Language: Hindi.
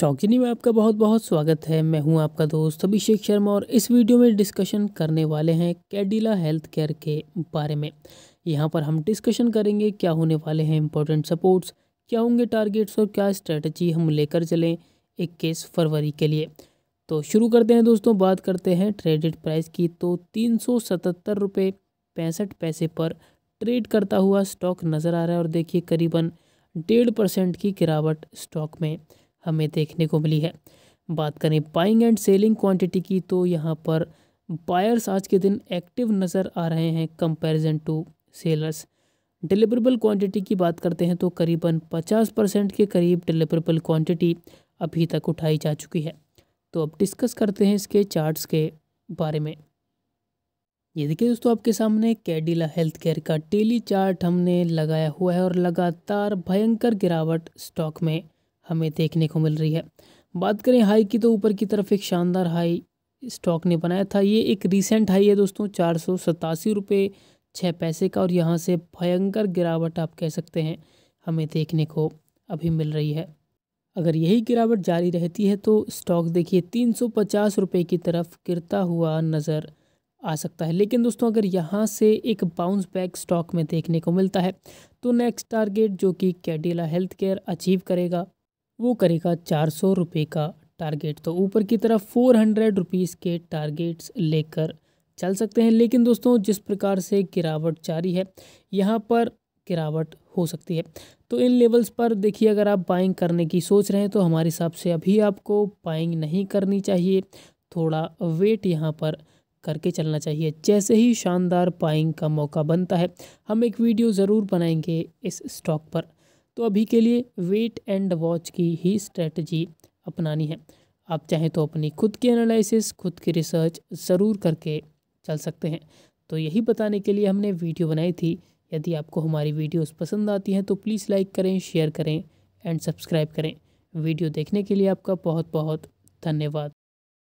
चौकिनी में आपका बहुत बहुत स्वागत है मैं हूं आपका दोस्त अभिषेक शर्मा और इस वीडियो में डिस्कशन करने वाले हैं कैडिला हेल्थ केयर के बारे में यहां पर हम डिस्कशन करेंगे क्या होने वाले हैं इंपॉर्टेंट सपोर्ट्स क्या होंगे टारगेट्स और क्या स्ट्रेटजी हम लेकर चलें इक्कीस फरवरी के लिए तो शुरू करते हैं दोस्तों बात करते हैं ट्रेडिट प्राइस की तो तीन सौ सतहत्तर रुपये पैंसठ पैसे पर ट्रेड करता हुआ स्टॉक नज़र आ रहा है और देखिए करीबन डेढ़ परसेंट की गिरावट स्टॉक में हमें देखने को मिली है बात करें बाइंग एंड सेलिंग क्वांटिटी की तो यहाँ पर बायर्स आज के दिन एक्टिव नज़र आ रहे हैं comparison to sellers deliverable quantity की बात करते हैं तो करीबन 50 परसेंट के करीब डिलीवरेबल क्वांटिटी अभी तक उठाई जा चुकी है तो अब डिस्कस करते हैं इसके चार्ट्स के बारे में ये देखिए दोस्तों आपके सामने कैडिला हेल्थ केयर का डेली चार्ट हमने लगाया हुआ है और लगातार भयंकर गिरावट स्टॉक में हमें देखने को मिल रही है बात करें हाई की तो ऊपर की तरफ एक शानदार हाई स्टॉक ने बनाया था ये एक रिसेंट हाई है दोस्तों चार सौ सतासी रुपये छः पैसे का और यहाँ से भयंकर गिरावट आप कह सकते हैं हमें देखने को अभी मिल रही है अगर यही गिरावट जारी रहती है तो स्टॉक देखिए तीन सौ पचास रुपये की तरफ गिरता हुआ नज़र आ सकता है लेकिन दोस्तों अगर यहाँ से एक बाउंस बैक स्टॉक में देखने को मिलता है तो नेक्स्ट टारगेट जो कि कैडिला हेल्थ केयर अचीव करेगा वो करेगा चार सौ रुपये का टारगेट तो ऊपर की तरफ फोर हंड्रेड रुपीज़ के टारगेट्स लेकर चल सकते हैं लेकिन दोस्तों जिस प्रकार से गिरावट जारी है यहाँ पर गिरावट हो सकती है तो इन लेवल्स पर देखिए अगर आप बाइंग करने की सोच रहे हैं तो हमारे हिसाब से अभी आपको बाइंग नहीं करनी चाहिए थोड़ा वेट यहाँ पर करके चलना चाहिए जैसे ही शानदार बाइंग का मौका बनता है हम एक वीडियो ज़रूर बनाएंगे इस स्टॉक पर तो अभी के लिए वेट एंड वॉच की ही स्ट्रेटजी अपनानी है आप चाहें तो अपनी खुद की एनालिसिस खुद की रिसर्च ज़रूर करके चल सकते हैं तो यही बताने के लिए हमने वीडियो बनाई थी यदि आपको हमारी वीडियोस पसंद आती हैं तो प्लीज़ लाइक करें शेयर करें एंड सब्सक्राइब करें वीडियो देखने के लिए आपका बहुत बहुत धन्यवाद